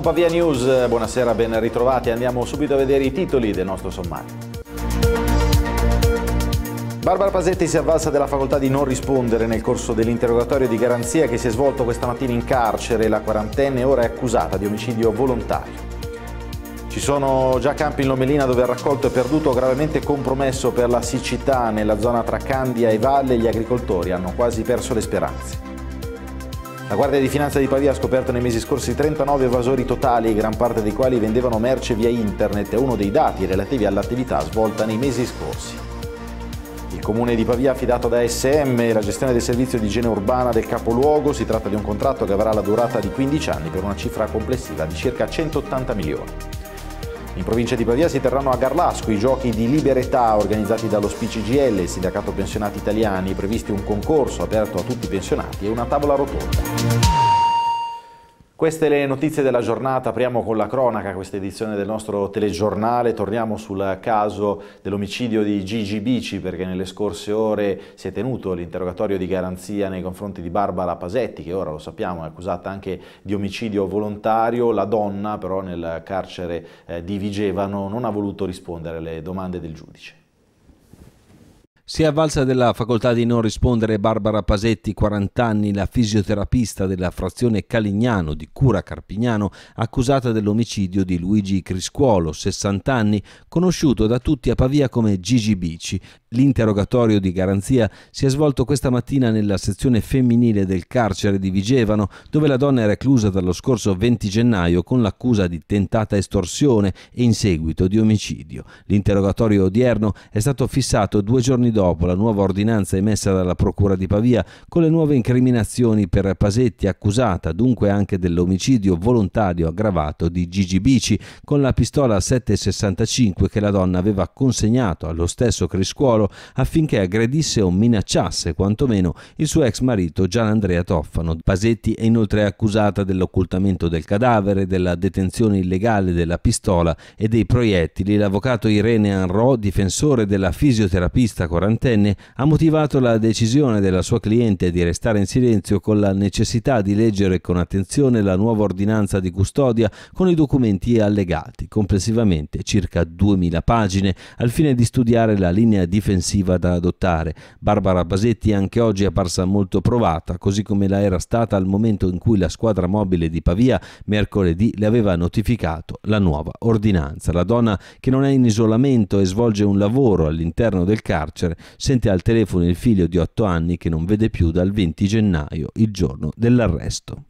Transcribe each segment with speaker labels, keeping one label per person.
Speaker 1: Milano Pavia News, buonasera, ben ritrovati. Andiamo subito a vedere i titoli del nostro sommario. Barbara Pasetti si è avvalsa della facoltà di non rispondere nel corso dell'interrogatorio di garanzia che si è svolto questa mattina in carcere. La quarantenne ora è accusata di omicidio volontario. Ci sono già campi in Lomelina dove il raccolto è perduto gravemente compromesso per la siccità nella zona tra Candia e Valle. Gli agricoltori hanno quasi perso le speranze. La Guardia di Finanza di Pavia ha scoperto nei mesi scorsi 39 evasori totali, gran parte dei quali vendevano merce via internet, è uno dei dati relativi all'attività svolta nei mesi scorsi. Il comune di Pavia affidato da SM e la gestione del servizio di igiene urbana del capoluogo, si tratta di un contratto che avrà la durata di 15 anni per una cifra complessiva di circa 180 milioni. In provincia di Pavia si terranno a Garlasco i giochi di liberetà organizzati dallo SPCGL, il Sindacato Pensionati Italiani, previsti un concorso aperto a tutti i pensionati e una tavola rotonda. Queste le notizie della giornata, apriamo con la cronaca questa edizione del nostro telegiornale, torniamo sul caso dell'omicidio di Gigi Bici perché nelle scorse ore si è tenuto l'interrogatorio di garanzia nei confronti di Barbara Pasetti che ora lo sappiamo è accusata anche di omicidio volontario, la donna però nel carcere eh, di Vigevano non ha voluto rispondere alle domande del giudice.
Speaker 2: Si è avvalsa della facoltà di non rispondere Barbara Pasetti, 40 anni, la fisioterapista della frazione Calignano di Cura Carpignano, accusata dell'omicidio di Luigi Criscuolo, 60 anni, conosciuto da tutti a Pavia come Gigi Bici, L'interrogatorio di garanzia si è svolto questa mattina nella sezione femminile del carcere di Vigevano, dove la donna è reclusa dallo scorso 20 gennaio con l'accusa di tentata estorsione e in seguito di omicidio. L'interrogatorio odierno è stato fissato due giorni dopo la nuova ordinanza emessa dalla Procura di Pavia con le nuove incriminazioni per Pasetti, accusata dunque anche dell'omicidio volontario aggravato di Gigi Bici con la pistola 765 che la donna aveva consegnato allo stesso Criscuolo Figliuolo affinché aggredisse o minacciasse quantomeno il suo ex marito Gian Andrea Toffano. Pasetti è inoltre accusata dell'occultamento del cadavere, della detenzione illegale della pistola e dei proiettili. L'avvocato Irene Anro, difensore della fisioterapista quarantenne, ha motivato la decisione della sua cliente di restare in silenzio con la necessità di leggere con attenzione la nuova ordinanza di custodia con i documenti allegati, complessivamente circa 2000 pagine, al fine di studiare la linea difensiva difensiva da adottare. Barbara Basetti anche oggi è apparsa molto provata, così come la era stata al momento in cui la squadra mobile di Pavia mercoledì le aveva notificato la nuova ordinanza. La donna che non è in isolamento e svolge un lavoro all'interno del carcere sente al telefono il figlio di 8 anni che non vede più dal 20 gennaio, il giorno dell'arresto.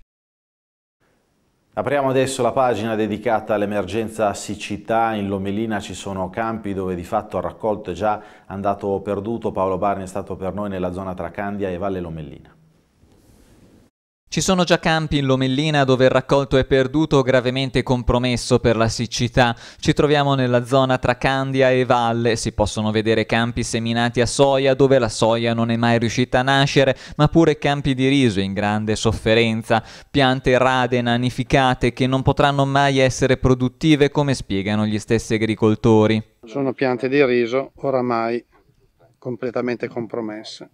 Speaker 1: Apriamo adesso la pagina dedicata all'emergenza siccità, in Lomelina ci sono campi dove di fatto il raccolto è già andato perduto, Paolo Barni è stato per noi nella zona tra Candia e Valle Lomellina.
Speaker 3: Ci sono già campi in Lomellina dove il raccolto è perduto o gravemente compromesso per la siccità. Ci troviamo nella zona tra Candia e Valle, si possono vedere campi seminati a soia dove la soia non è mai riuscita a nascere, ma pure campi di riso in grande sofferenza, piante rade nanificate che non potranno mai essere produttive come spiegano gli stessi agricoltori.
Speaker 4: Sono piante di riso oramai completamente compromesse.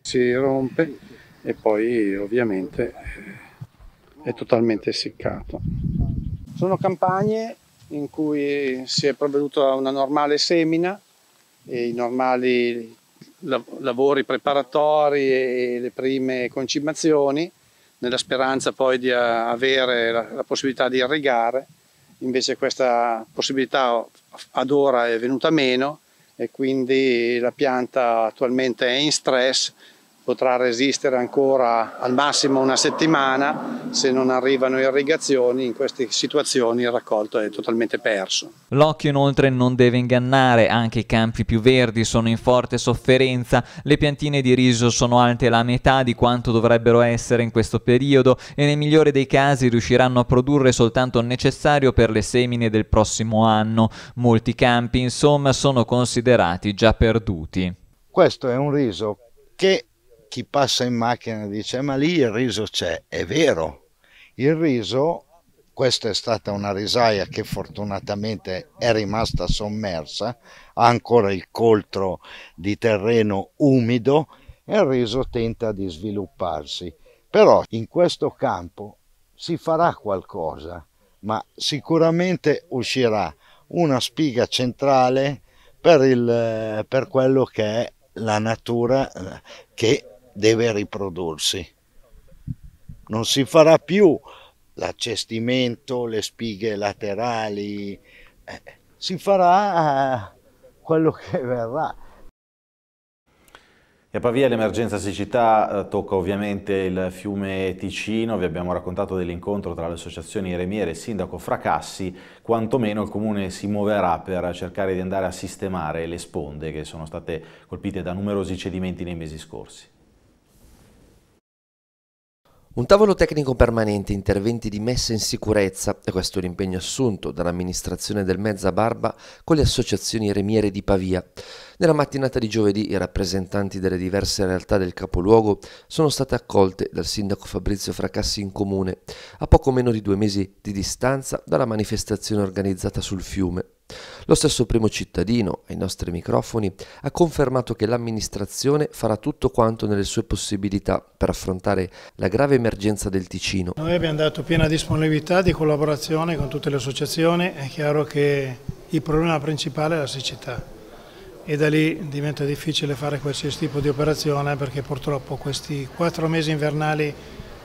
Speaker 4: Si rompe e poi ovviamente è totalmente essiccato. Sono campagne in cui si è provveduto a una normale semina e i normali lavori preparatori e le prime concimazioni nella speranza poi di eh, avere la, la possibilità di irrigare, invece questa possibilità ad ora è venuta meno e quindi la pianta attualmente è in stress potrà resistere ancora al massimo una settimana, se non arrivano irrigazioni in queste situazioni il raccolto è totalmente perso.
Speaker 3: L'occhio inoltre non deve ingannare, anche i campi più verdi sono in forte sofferenza, le piantine di riso sono alte la metà di quanto dovrebbero essere in questo periodo e nel migliore dei casi riusciranno a produrre soltanto il necessario per le semine del prossimo anno. Molti campi insomma sono considerati già perduti.
Speaker 5: Questo è un riso che chi passa in macchina dice ma lì il riso c'è, è vero, il riso, questa è stata una risaia che fortunatamente è rimasta sommersa, ha ancora il coltro di terreno umido e il riso tenta di svilupparsi, però in questo campo si farà qualcosa, ma sicuramente uscirà una spiga centrale per, il, per quello che è la natura eh, che deve riprodursi. Non si farà più l'accestimento, le spighe laterali, eh, si farà quello che verrà.
Speaker 1: E a Pavia l'emergenza siccità eh, tocca ovviamente il fiume Ticino, vi abbiamo raccontato dell'incontro tra le associazioni Remiere e il Sindaco Fracassi, quantomeno il Comune si muoverà per cercare di andare a sistemare le sponde che sono state colpite da numerosi cedimenti nei mesi scorsi.
Speaker 6: Un tavolo tecnico permanente, interventi di messa in sicurezza, e questo è l'impegno assunto dall'amministrazione del Mezza Barba con le associazioni remiere di Pavia. Nella mattinata di giovedì i rappresentanti delle diverse realtà del capoluogo sono state accolte dal sindaco Fabrizio Fracassi in comune, a poco meno di due mesi di distanza dalla manifestazione organizzata sul fiume. Lo stesso primo cittadino, ai nostri microfoni, ha confermato che l'amministrazione farà tutto quanto nelle sue possibilità per affrontare la grave emergenza del Ticino.
Speaker 4: Noi abbiamo dato piena disponibilità di collaborazione con tutte le associazioni, è chiaro che il problema principale è la siccità e da lì diventa difficile fare qualsiasi tipo di operazione perché purtroppo questi quattro mesi invernali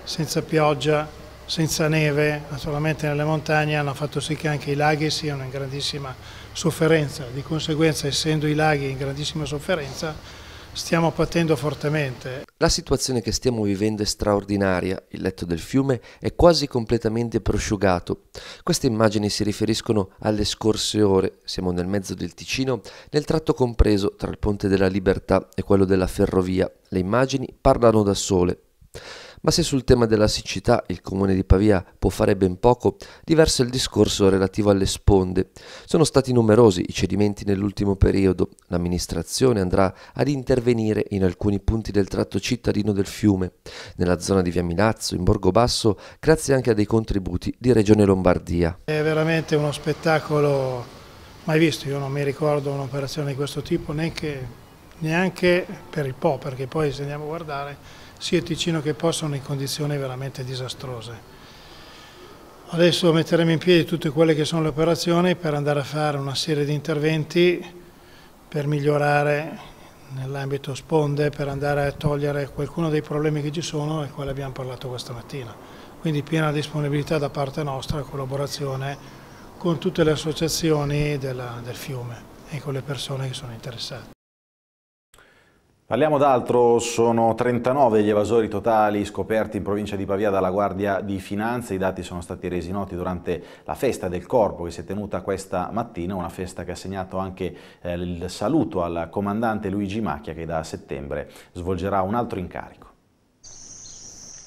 Speaker 4: senza pioggia senza neve, naturalmente nelle montagne, hanno fatto sì che anche i laghi siano in grandissima sofferenza. Di conseguenza, essendo i laghi in grandissima sofferenza, stiamo patendo fortemente. La
Speaker 6: situazione che stiamo vivendo è straordinaria, il letto del fiume è quasi completamente prosciugato. Queste immagini si riferiscono alle scorse ore, siamo nel mezzo del Ticino, nel tratto compreso tra il Ponte della Libertà e quello della ferrovia. Le immagini parlano da sole. Ma se sul tema della siccità il comune di Pavia può fare ben poco, diverso è il discorso relativo alle sponde. Sono stati numerosi i cedimenti nell'ultimo periodo. L'amministrazione andrà ad intervenire in alcuni punti del tratto cittadino del fiume, nella zona di Via Milazzo, in Basso, grazie anche a dei contributi di Regione Lombardia.
Speaker 4: È veramente uno spettacolo mai visto, io non mi ricordo un'operazione di questo tipo neanche, neanche per il Po, perché poi se andiamo a guardare sia Ticino che Po sono in condizioni veramente disastrose. Adesso metteremo in piedi tutte quelle che sono le operazioni per andare a fare una serie di interventi per migliorare nell'ambito sponde, per andare a togliere qualcuno dei problemi che ci sono e quali abbiamo parlato questa mattina. Quindi piena disponibilità da parte nostra collaborazione con tutte le associazioni della, del fiume e con le persone che sono interessate.
Speaker 1: Parliamo d'altro, sono 39 gli evasori totali scoperti in provincia di Pavia dalla Guardia di Finanza, i dati sono stati resi noti durante la festa del corpo che si è tenuta questa mattina, una festa che ha segnato anche eh, il saluto al comandante Luigi Macchia che da settembre svolgerà un altro incarico.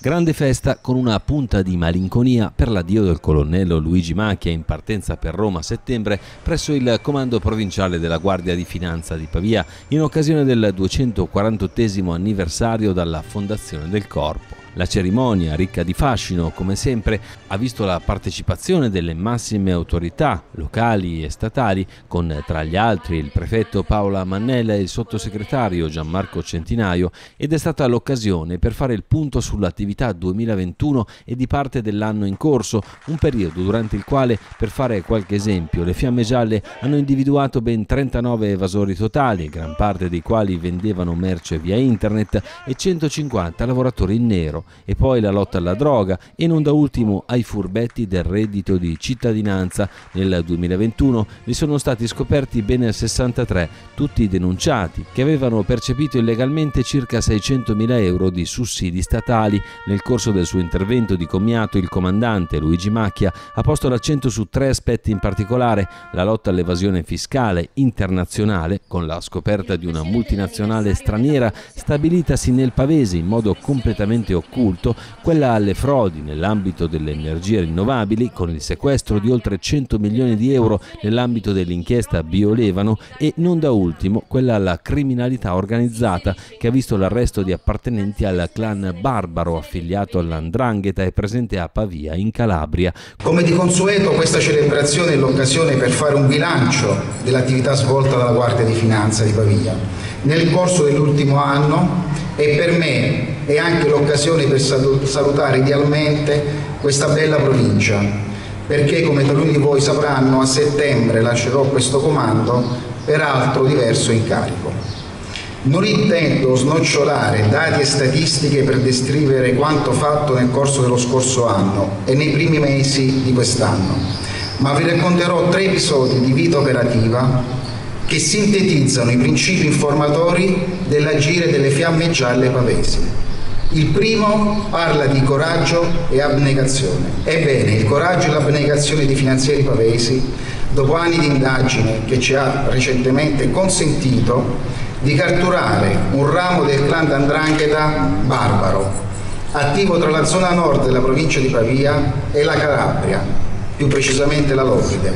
Speaker 2: Grande festa con una punta di malinconia per l'addio del colonnello Luigi Macchia in partenza per Roma a settembre presso il Comando Provinciale della Guardia di Finanza di Pavia in occasione del 248 anniversario dalla fondazione del corpo. La cerimonia, ricca di fascino come sempre, ha visto la partecipazione delle massime autorità locali e statali, con tra gli altri il prefetto Paola Mannella e il sottosegretario Gianmarco Centinaio, ed è stata l'occasione per fare il punto sull'attività 2021 e di parte dell'anno in corso, un periodo durante il quale, per fare qualche esempio, le Fiamme Gialle hanno individuato ben 39 evasori totali, gran parte dei quali vendevano merce via internet, e 150 lavoratori in nero lavoro e poi la lotta alla droga e non da ultimo ai furbetti del reddito di cittadinanza. Nel 2021 ne sono stati scoperti ben 63, tutti denunciati, che avevano percepito illegalmente circa 600.000 euro di sussidi statali. Nel corso del suo intervento di commiato il comandante Luigi Macchia ha posto l'accento su tre aspetti in particolare, la lotta all'evasione fiscale internazionale con la scoperta di una multinazionale straniera stabilitasi nel Pavese in modo completamente occulto culto, quella alle frodi nell'ambito delle energie rinnovabili, con il sequestro di oltre 100 milioni di euro nell'ambito dell'inchiesta Biolevano e non da ultimo quella alla criminalità organizzata che ha visto l'arresto di appartenenti al clan Barbaro affiliato all'Andrangheta e presente a Pavia in Calabria. Come
Speaker 5: di consueto questa celebrazione è l'occasione per fare un bilancio dell'attività svolta dalla Guardia di Finanza di Pavia nel corso dell'ultimo anno e per me è anche l'occasione per salutare idealmente questa bella provincia, perché come taluni di voi sapranno a settembre lascerò questo comando per altro diverso incarico. Non intendo snocciolare dati e statistiche per descrivere quanto fatto nel corso dello scorso anno e nei primi mesi di quest'anno, ma vi racconterò tre episodi di vita operativa che sintetizzano i principi informatori dell'agire delle fiamme gialle pavesi. Il primo parla di coraggio e abnegazione. Ebbene, il coraggio e l'abnegazione di finanzieri pavesi, dopo anni di indagine che ci ha recentemente consentito di catturare un ramo del clan d'Andrangheta barbaro, attivo tra la zona nord della provincia di Pavia e la Calabria, più precisamente la Lomide,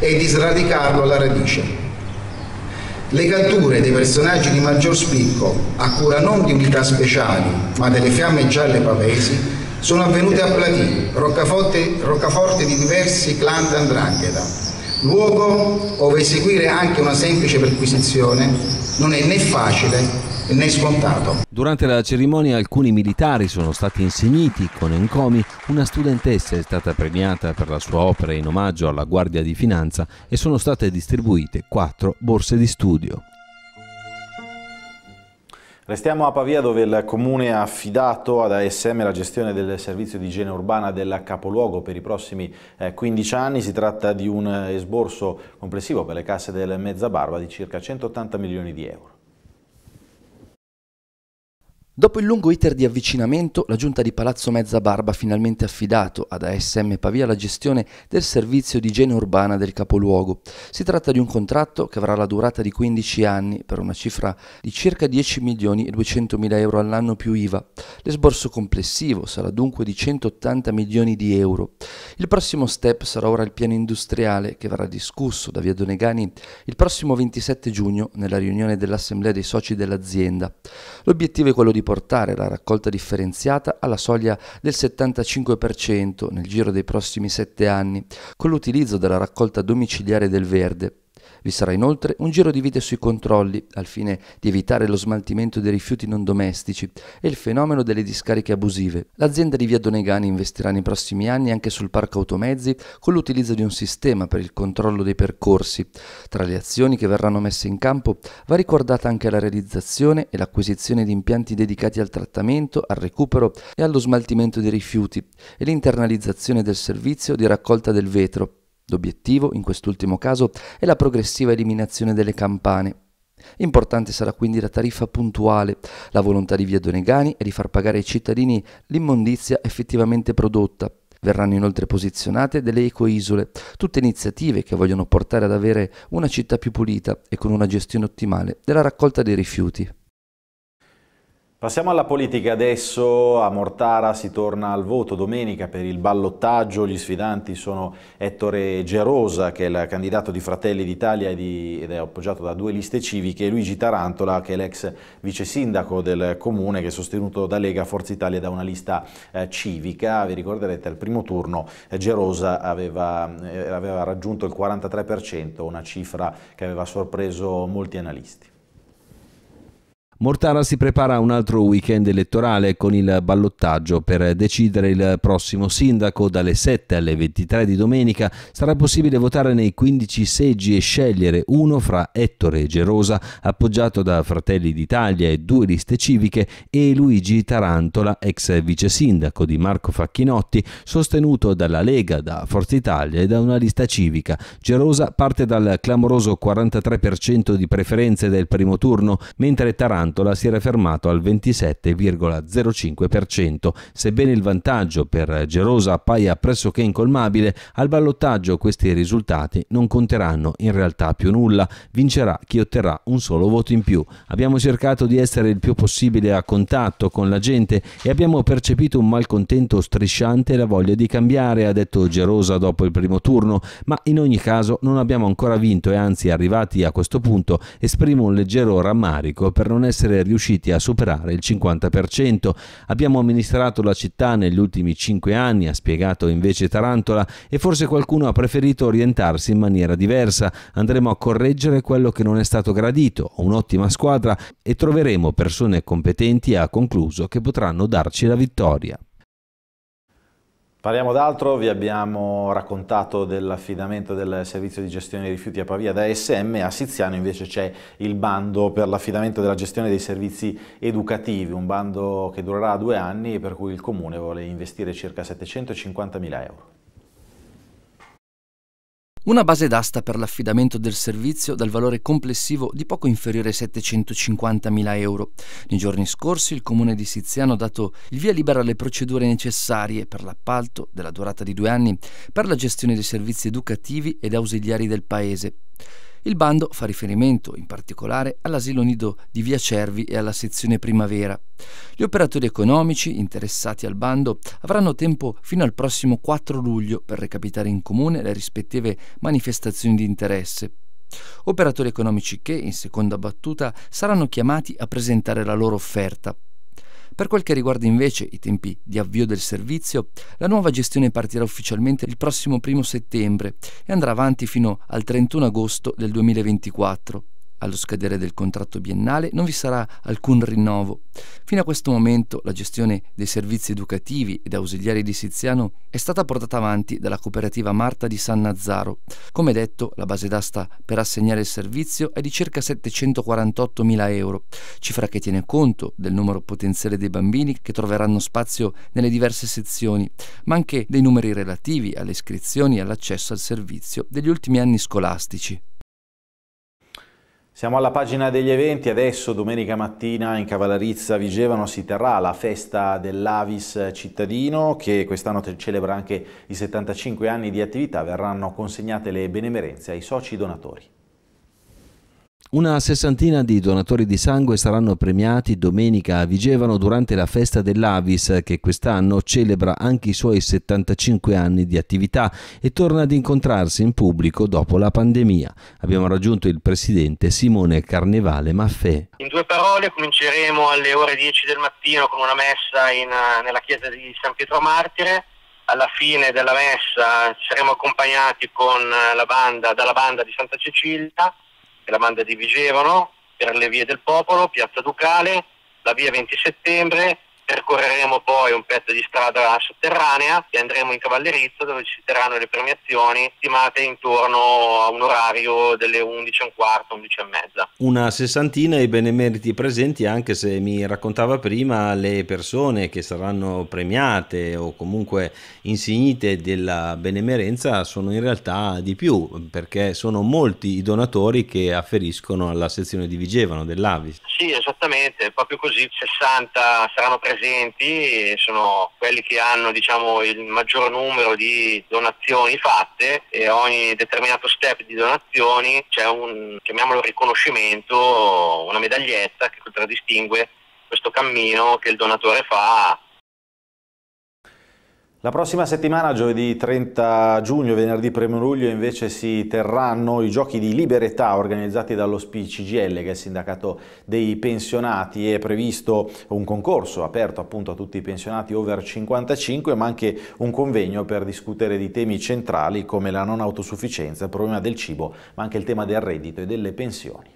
Speaker 5: e di sradicarlo alla radice. Le catture dei personaggi di maggior spicco, a cura non di unità speciali, ma delle fiamme gialle pavesi, sono avvenute a Platini, roccaforte, roccaforte di diversi clan d'andrangheta, luogo dove eseguire anche una semplice perquisizione non è né facile né scontato.
Speaker 2: Durante la cerimonia alcuni militari sono stati insigniti con encomi, una studentessa è stata premiata per la sua opera in omaggio alla Guardia di Finanza e sono state distribuite quattro borse di studio.
Speaker 1: Restiamo a Pavia dove il comune ha affidato ad ASM la gestione del servizio di igiene urbana del capoluogo per i prossimi 15 eh, anni. Si tratta di un esborso complessivo per le casse del Mezzabarba di circa 180 milioni di euro.
Speaker 6: Dopo il lungo iter di avvicinamento, la giunta di Palazzo Mezza Barba ha finalmente affidato ad ASM Pavia la gestione del servizio di igiene urbana del capoluogo. Si tratta di un contratto che avrà la durata di 15 anni per una cifra di circa 10 milioni e 200 mila euro all'anno più IVA. L'esborso complessivo sarà dunque di 180 milioni di euro. Il prossimo step sarà ora il piano industriale che verrà discusso da Via Donegani il prossimo 27 giugno nella riunione dell'Assemblea dei soci dell'azienda. L'obiettivo è quello di di portare la raccolta differenziata alla soglia del 75% nel giro dei prossimi sette anni, con l'utilizzo della raccolta domiciliare del verde, vi sarà inoltre un giro di video sui controlli, al fine di evitare lo smaltimento dei rifiuti non domestici e il fenomeno delle discariche abusive. L'azienda di Via Donegani investirà nei prossimi anni anche sul parco automezzi con l'utilizzo di un sistema per il controllo dei percorsi. Tra le azioni che verranno messe in campo va ricordata anche la realizzazione e l'acquisizione di impianti dedicati al trattamento, al recupero e allo smaltimento dei rifiuti e l'internalizzazione del servizio di raccolta del vetro L'obiettivo, in quest'ultimo caso, è la progressiva eliminazione delle campane. Importante sarà quindi la tariffa puntuale. La volontà di Via Donegani e di far pagare ai cittadini l'immondizia effettivamente prodotta. Verranno inoltre posizionate delle ecoisole, tutte iniziative che vogliono portare ad avere una città più pulita e con una gestione ottimale della raccolta dei rifiuti.
Speaker 1: Passiamo alla politica adesso, a Mortara si torna al voto domenica per il ballottaggio, gli sfidanti sono Ettore Gerosa che è il candidato di Fratelli d'Italia ed è appoggiato da due liste civiche e Luigi Tarantola che è l'ex vice sindaco del comune che è sostenuto da Lega Forza Italia da una lista eh, civica, vi ricorderete al primo turno eh, Gerosa aveva, eh, aveva raggiunto il 43%, una cifra che aveva sorpreso molti analisti.
Speaker 2: Mortara si prepara un altro weekend elettorale con il ballottaggio per decidere il prossimo sindaco. Dalle 7 alle 23 di domenica sarà possibile votare nei 15 seggi e scegliere uno fra Ettore Gerosa, appoggiato da Fratelli d'Italia e due liste civiche, e Luigi Tarantola, ex vice sindaco di Marco Facchinotti, sostenuto dalla Lega, da Forza Italia e da una lista civica. Gerosa parte dal clamoroso 43% di preferenze del primo turno, mentre Tarantola Tarantola si era fermato al 27,05%. Sebbene il vantaggio per Gerosa appaia pressoché incolmabile, al ballottaggio questi risultati non conteranno in realtà più nulla. Vincerà chi otterrà un solo voto in più. Abbiamo cercato di essere il più possibile a contatto con la gente e abbiamo percepito un malcontento strisciante e la voglia di cambiare, ha detto Gerosa dopo il primo turno, ma in ogni caso non abbiamo ancora vinto e anzi arrivati a questo punto esprimo un leggero rammarico per non essere essere riusciti a superare il 50%. Abbiamo amministrato la città negli ultimi 5 anni, ha spiegato invece Tarantola, e forse qualcuno ha preferito orientarsi in maniera diversa. Andremo a correggere quello che non è stato gradito, ho un'ottima squadra e troveremo persone competenti, ha concluso, che potranno darci la vittoria.
Speaker 1: Parliamo d'altro, vi abbiamo raccontato dell'affidamento del servizio di gestione dei rifiuti a Pavia da SM, a Siziano invece c'è il bando per l'affidamento della gestione dei servizi educativi, un bando che durerà due anni e per cui il Comune vuole investire circa 750 mila euro.
Speaker 6: Una base d'asta per l'affidamento del servizio dal valore complessivo di poco inferiore ai 750.000 euro. Nei giorni scorsi il comune di Siziano ha dato il via libera alle procedure necessarie per l'appalto della durata di due anni per la gestione dei servizi educativi ed ausiliari del paese. Il bando fa riferimento in particolare all'asilo nido di Via Cervi e alla sezione Primavera. Gli operatori economici interessati al bando avranno tempo fino al prossimo 4 luglio per recapitare in comune le rispettive manifestazioni di interesse. Operatori economici che, in seconda battuta, saranno chiamati a presentare la loro offerta. Per quel che riguarda invece i tempi di avvio del servizio, la nuova gestione partirà ufficialmente il prossimo 1 settembre e andrà avanti fino al 31 agosto del 2024 allo scadere del contratto biennale non vi sarà alcun rinnovo. Fino a questo momento la gestione dei servizi educativi ed ausiliari di Siziano è stata portata avanti dalla cooperativa Marta di San Nazzaro. Come detto, la base d'asta per assegnare il servizio è di circa 748.000 euro, cifra che tiene conto del numero potenziale dei bambini che troveranno spazio nelle diverse sezioni, ma anche dei numeri relativi alle iscrizioni e all'accesso al servizio degli ultimi anni scolastici.
Speaker 1: Siamo alla pagina degli eventi, adesso domenica mattina in Cavallerizza Vigevano si terrà la festa dell'Avis cittadino che quest'anno celebra anche i 75 anni di attività, verranno consegnate le benemerenze ai soci donatori.
Speaker 2: Una sessantina di donatori di sangue saranno premiati domenica a Vigevano durante la festa dell'Avis che quest'anno celebra anche i suoi 75 anni di attività e torna ad incontrarsi in pubblico dopo la pandemia. Abbiamo raggiunto il presidente Simone Carnevale Maffè.
Speaker 7: In due parole cominceremo alle ore 10 del mattino con una messa in, nella chiesa di San Pietro Martire alla fine della messa saremo
Speaker 6: accompagnati la banda, dalla banda di Santa Cecilia che la Manda di Vigevano per le vie del popolo, Piazza Ducale, la via 20 settembre, Percorreremo poi un pezzo di strada sotterranea e andremo in Cavallerizzo dove ci saranno le premiazioni stimate intorno a un orario delle 11.15, e
Speaker 2: Una sessantina i benemeriti presenti anche se mi raccontava prima le persone che saranno premiate o comunque insignite della benemerenza sono in realtà di più perché sono molti i donatori che afferiscono alla sezione di Vigevano dell'Avis.
Speaker 6: Sì esattamente, proprio così 60 saranno premiati presenti sono quelli che hanno diciamo, il maggior numero di donazioni fatte e ogni determinato step di donazioni c'è un, chiamiamolo riconoscimento, una medaglietta che contraddistingue questo cammino che il donatore fa
Speaker 1: la prossima settimana, giovedì 30 giugno, venerdì 1 luglio, invece si terranno i giochi di libertà organizzati dallo SPCGL, che è il sindacato dei pensionati. È previsto un concorso aperto appunto a tutti i pensionati over 55, ma anche un convegno per discutere di temi centrali come la non autosufficienza, il problema del cibo, ma anche il tema del reddito e delle pensioni.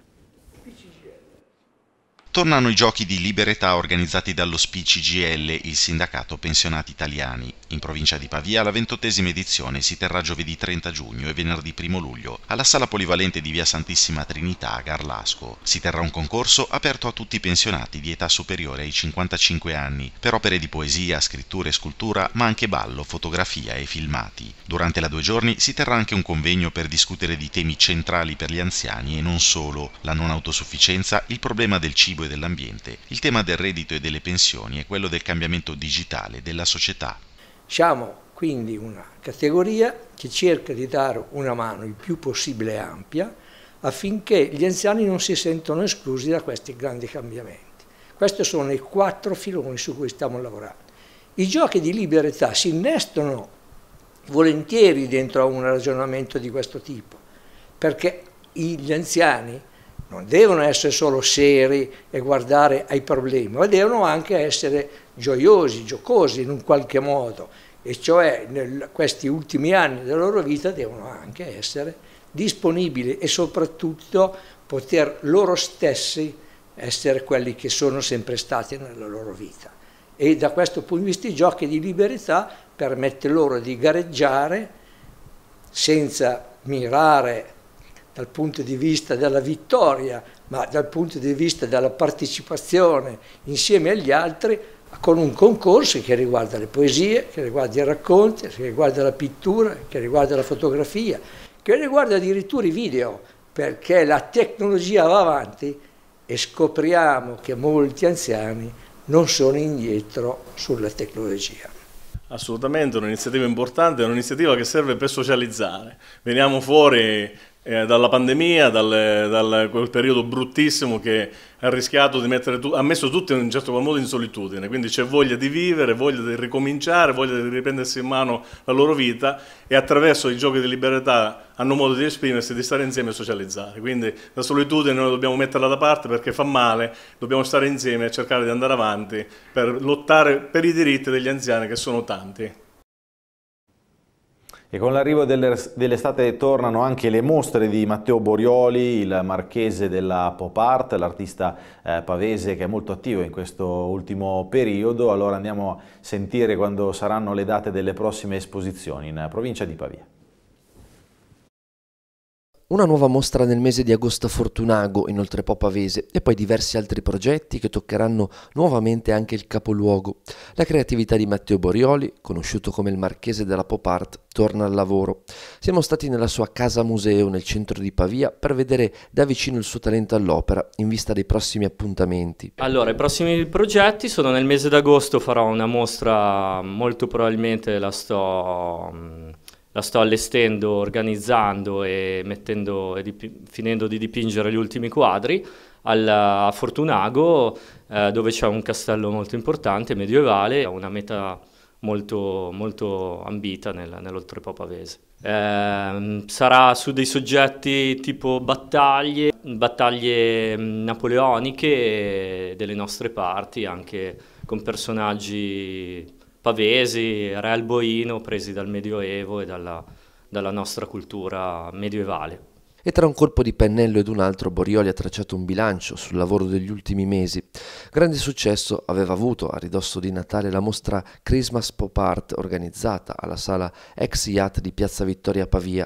Speaker 1: Tornano i giochi di liberetà organizzati dallo SPICGL, il Sindacato Pensionati Italiani. In provincia di Pavia la ventottesima edizione si terrà giovedì 30 giugno e venerdì 1 luglio alla sala polivalente di via Santissima Trinità a Garlasco. Si terrà un concorso aperto a tutti i pensionati di età superiore ai 55 anni per opere di poesia, scrittura e scultura, ma anche ballo, fotografia e filmati. Durante la due giorni si terrà anche un convegno per discutere di temi centrali per gli anziani e non solo, la non autosufficienza, il problema del cibo e 2 dell'ambiente, il tema del reddito e delle pensioni è quello del cambiamento digitale della società.
Speaker 7: Siamo quindi una categoria che cerca di dare una mano il più possibile ampia affinché gli anziani non si sentano esclusi da questi grandi cambiamenti. Questi sono i quattro filoni su cui stiamo lavorando. I giochi di libertà si innestano volentieri dentro a un ragionamento di questo tipo, perché gli anziani non devono essere solo seri e guardare ai problemi, ma devono anche essere gioiosi, giocosi in un qualche modo, e cioè nel, questi ultimi anni della loro vita devono anche essere disponibili e soprattutto poter loro stessi essere quelli che sono sempre stati nella loro vita. E da questo punto di vista i giochi di libertà permette loro di gareggiare senza mirare dal punto di vista della vittoria, ma dal punto di vista della partecipazione insieme agli altri con un concorso che riguarda le poesie, che riguarda i racconti, che riguarda la pittura, che riguarda la fotografia, che riguarda addirittura i video, perché la tecnologia va avanti e scopriamo che molti anziani non sono indietro sulla tecnologia.
Speaker 2: Assolutamente, un'iniziativa importante, un'iniziativa che serve per socializzare. Veniamo fuori eh, dalla pandemia, dal, dal, quel periodo bruttissimo che ha rischiato di mettere tu, ha messo tutti in un certo qual modo in solitudine, quindi c'è voglia di vivere, voglia di ricominciare, voglia di riprendersi in mano la loro vita e attraverso i giochi di libertà hanno modo di esprimersi, di stare insieme e socializzare. Quindi la solitudine noi dobbiamo metterla da parte perché fa male, dobbiamo stare insieme e cercare di andare avanti per lottare per i diritti degli anziani che sono tanti.
Speaker 1: E con l'arrivo dell'estate tornano anche le mostre di Matteo Borioli, il marchese della pop art, l'artista eh, pavese che è molto attivo in questo ultimo periodo. Allora andiamo a sentire quando saranno le date delle prossime esposizioni in provincia di Pavia.
Speaker 6: Una nuova mostra nel mese di agosto a Fortunago, inoltre Popavese, e poi diversi altri progetti che toccheranno nuovamente anche il capoluogo. La creatività di Matteo Borioli, conosciuto come il marchese della pop art, torna al lavoro. Siamo stati nella sua casa museo nel centro di Pavia per vedere da vicino il suo talento all'opera in vista dei prossimi appuntamenti.
Speaker 8: Allora, i prossimi progetti sono nel mese d'agosto farò una mostra, molto probabilmente la sto mm, la sto allestendo, organizzando e, mettendo, e finendo di dipingere gli ultimi quadri alla, a Fortunago eh, dove c'è un castello molto importante, medievale, una meta molto, molto ambita nel, nell'oltrepo pavese. Eh, sarà su dei soggetti tipo battaglie, battaglie mm, napoleoniche delle nostre parti, anche con personaggi pavesi, re alboino presi dal Medioevo e dalla, dalla nostra cultura medievale
Speaker 6: e tra un colpo di pennello ed un altro Borioli ha tracciato un bilancio sul lavoro degli ultimi mesi. Grande successo aveva avuto a ridosso di Natale la mostra Christmas Pop Art organizzata alla sala ex IAT di Piazza Vittoria Pavia.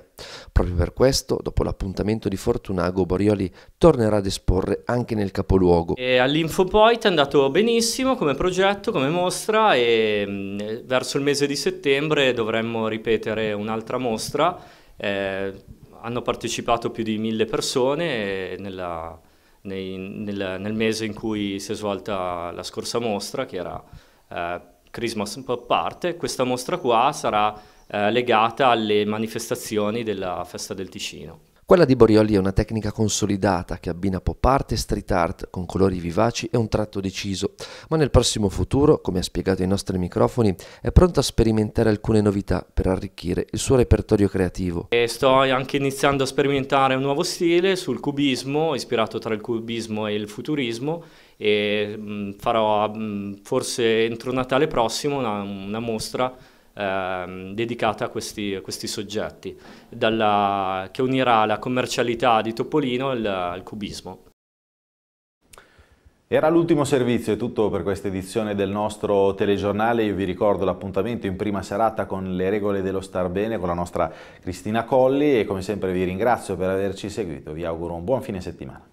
Speaker 6: Proprio per questo, dopo l'appuntamento di Fortunago, Borioli tornerà ad esporre anche nel capoluogo.
Speaker 8: All'Infopoint è andato benissimo come progetto, come mostra e mm, verso il mese di settembre dovremmo ripetere un'altra mostra eh, hanno partecipato più di mille persone nella, nei, nel, nel, mese in cui si è svolta la scorsa mostra, che era eh, Christmas Pop Art. Questa mostra qua sarà eh, legata alle manifestazioni della Festa del Ticino.
Speaker 6: Quella di Borioli è una tecnica consolidata che abbina pop art e street art con colori vivaci e un tratto deciso, ma nel prossimo futuro, come ha spiegato ai nostri microfoni, è pronto a sperimentare alcune novità per arricchire il suo repertorio creativo.
Speaker 8: E sto anche iniziando a sperimentare un nuovo stile sul cubismo, ispirato tra il cubismo e il futurismo, e mm, farò mm, forse entro Natale prossimo una, una mostra ehm, dedicata a questi, a questi soggetti, dalla, che unirà la commercialità di Topolino al, al cubismo.
Speaker 1: Era l'ultimo servizio, è tutto per questa edizione del nostro telegiornale. Io vi ricordo l'appuntamento in prima serata con le regole dello star bene con la nostra Cristina Colli e come sempre vi ringrazio per averci seguito. Vi auguro un buon fine settimana.